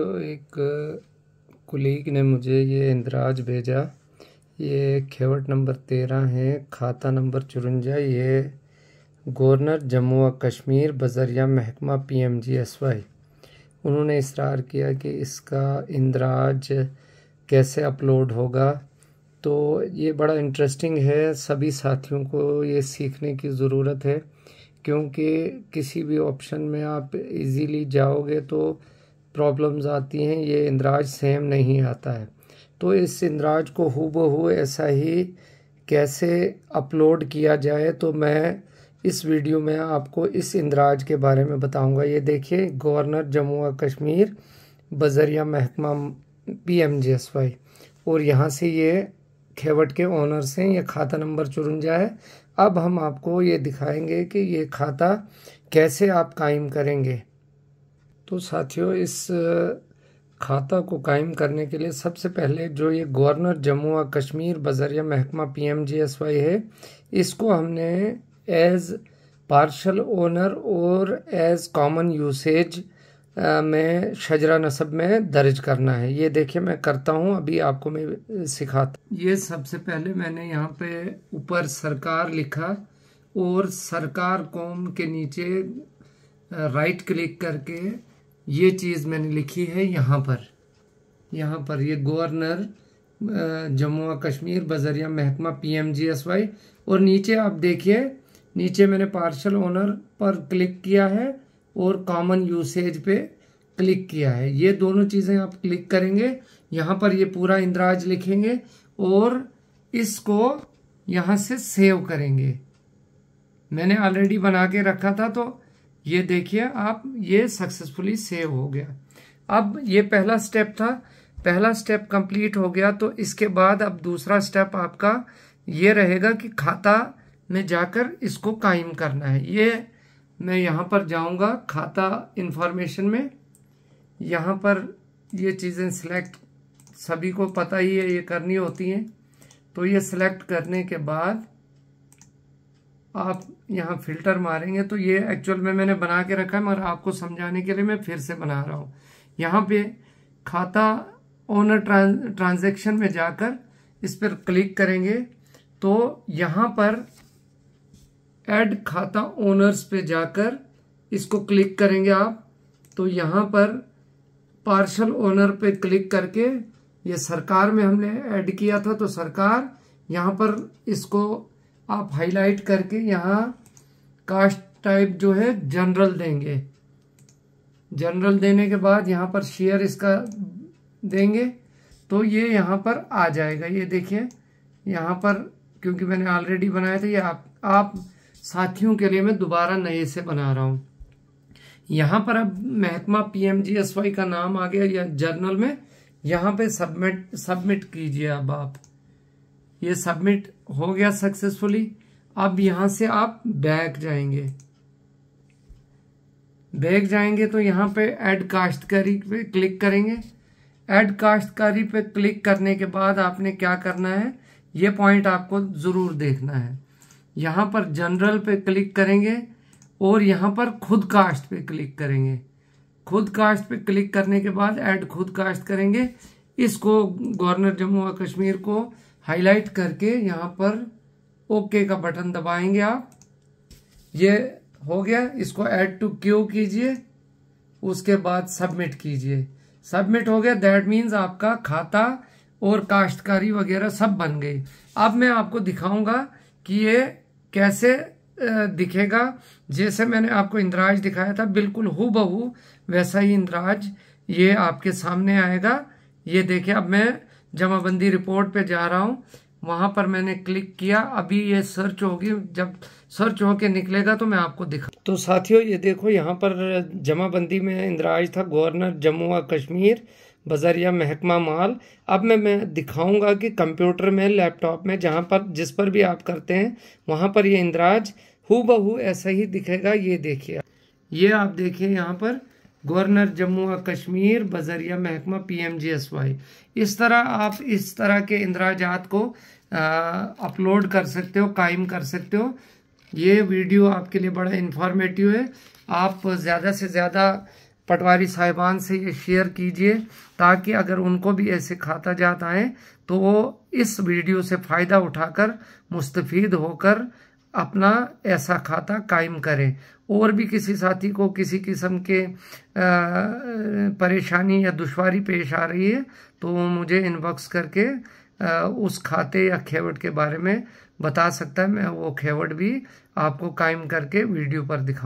तो एक कुलीग ने मुझे ये इंदराज भेजा ये खेवट नंबर तेरह है खाता नंबर चुरुंजा ये गवर्नर जम्मू और कश्मीर बजरिया महकमा P M G S Y उन्होंने इसरार किया कि इसका इंदराज कैसे अपलोड होगा तो ये बड़ा इंटरेस्टिंग है सभी साथियों को ये सीखने की ज़रूरत है क्योंकि किसी भी ऑप्शन में आप इजीली जाओगे तो प्रॉब्लम्स आती हैं ये इंदराज सेम नहीं आता है तो इस इंदराज को हूबहू ऐसा ही कैसे अपलोड किया जाए तो मैं इस वीडियो में आपको इस इंदराज के बारे में बताऊंगा ये देखिए गवर्नर जम्मू और कश्मीर बजरिया महकमा पी एम एस वाई और यहाँ से ये खेवट के ऑनर से ये खाता नंबर चुन जाए अब हम आपको ये दिखाएंगे कि ये खाता कैसे आप कायम करेंगे तो साथियों इस खाता को कायम करने के लिए सबसे पहले जो ये गवर्नर जम्मू और कश्मीर बजरिया महकमा पी एम एस वाई है इसको हमने एज़ पार्शल ओनर और एज़ कॉमन यूसेज में शजरा नसब में दर्ज करना है ये देखिए मैं करता हूँ अभी आपको मैं सिखाता ये सबसे पहले मैंने यहाँ पे ऊपर सरकार लिखा और सरकार कौम के नीचे राइट क्लिक करके ये चीज़ मैंने लिखी है यहाँ पर यहाँ पर ये गवर्नर जम्मू और कश्मीर बजरिया महकमा P M G S Y और नीचे आप देखिए नीचे मैंने पार्शल ओनर पर क्लिक किया है और कॉमन यूसेज पे क्लिक किया है ये दोनों चीज़ें आप क्लिक करेंगे यहाँ पर ये पूरा इंदिराज लिखेंगे और इसको यहाँ से सेव करेंगे मैंने ऑलरेडी बना के रखा था तो ये देखिए आप ये सक्सेसफुली सेव हो गया अब ये पहला स्टेप था पहला स्टेप कंप्लीट हो गया तो इसके बाद अब दूसरा स्टेप आपका ये रहेगा कि खाता में जाकर इसको कायम करना है ये मैं यहाँ पर जाऊँगा खाता इन्फॉर्मेशन में यहाँ पर ये चीज़ें सिलेक्ट सभी को पता ही है ये करनी होती हैं तो ये सिलेक्ट करने के बाद आप यहाँ फिल्टर मारेंगे तो ये एक्चुअल में मैंने बना के रखा है मगर आपको समझाने के लिए मैं फिर से बना रहा हूँ यहाँ पे खाता ओनर ट्रांजेक्शन में जाकर इस पर क्लिक करेंगे तो यहाँ पर ऐड खाता ओनर्स पे जाकर इसको क्लिक करेंगे आप तो यहाँ पर पार्शल ओनर पे क्लिक करके ये सरकार में हमने ऐड किया था तो सरकार यहाँ पर इसको आप हाईलाइट करके यहाँ कास्ट टाइप जो है जनरल देंगे जनरल देने के बाद यहाँ पर शेयर इसका देंगे तो ये यहाँ पर आ जाएगा ये देखिए यहाँ पर क्योंकि मैंने ऑलरेडी बनाया था ये आप आप साथियों के लिए मैं दोबारा नए से बना रहा हूँ यहाँ पर अब महकमा पीएमजीएसवाई का नाम आ गया या जर्नल में यहाँ पे सबमिट सबमिट कीजिए अब आप ये सबमिट हो गया सक्सेसफुली अब यहां से आप बैक जाएंगे बैक जाएंगे तो यहां पे ऐड काश्तकारी पे क्लिक करेंगे ऐड काश्तकारी पे क्लिक करने के बाद आपने क्या करना है ये पॉइंट आपको ज़रूर देखना है यहां पर जनरल पे क्लिक करेंगे और यहां पर खुद कास्ट पे क्लिक करेंगे खुद कास्ट पे क्लिक करने के बाद ऐड खुद कास्ट करेंगे इसको गवर्नर जम्मू और कश्मीर को हाईलाइट करके यहाँ पर ओके का बटन दबाएंगे आप ये हो गया इसको ऐड टू क्यू कीजिए उसके बाद सबमिट कीजिए सबमिट हो गया दैट मीन्स आपका खाता और काश्तकारी वगैरह सब बन गई अब मैं आपको दिखाऊंगा कि ये कैसे दिखेगा जैसे मैंने आपको इंदिराज दिखाया था बिल्कुल हु बहू वैसा ही इंदिराज ये आपके सामने आएगा ये देखिए अब मैं जमाबंदी रिपोर्ट पे जा रहा हूँ वहाँ पर मैंने क्लिक किया अभी ये सर्च होगी जब सर्च होके निकलेगा तो मैं आपको दिखा तो साथियों ये देखो यहाँ पर जमाबंदी में इंदिराज था गवर्नर जम्मू व कश्मीर बजरिया महकमा माल अब मैं मैं दिखाऊंगा कि कंप्यूटर में लैपटॉप में जहाँ पर जिस पर भी आप करते हैं वहाँ पर ये इंदिराज हु बहू ऐसा ही दिखेगा ये देखिए ये आप देखिए यहाँ पर गवर्नर जम्मू और कश्मीर बजरिया महकमा पीएमजीएसवाई इस तरह आप इस तरह के इंदराजात को अपलोड कर सकते हो कायम कर सकते हो ये वीडियो आपके लिए बड़ा इन्फॉर्मेटिव है आप ज़्यादा से ज़्यादा पटवारी साहिबान से ये शेयर कीजिए ताकि अगर उनको भी ऐसे खाता जाता आए तो वो इस वीडियो से फ़ायदा उठाकर मुस्तफ़ होकर अपना ऐसा खाता कायम करें और भी किसी साथी को किसी किस्म के परेशानी या दुशारी पेश आ रही है तो वो मुझे इनबॉक्स करके उस खाते या खेवट के बारे में बता सकता है मैं वो खेवट भी आपको कायम करके वीडियो पर दिखाऊँ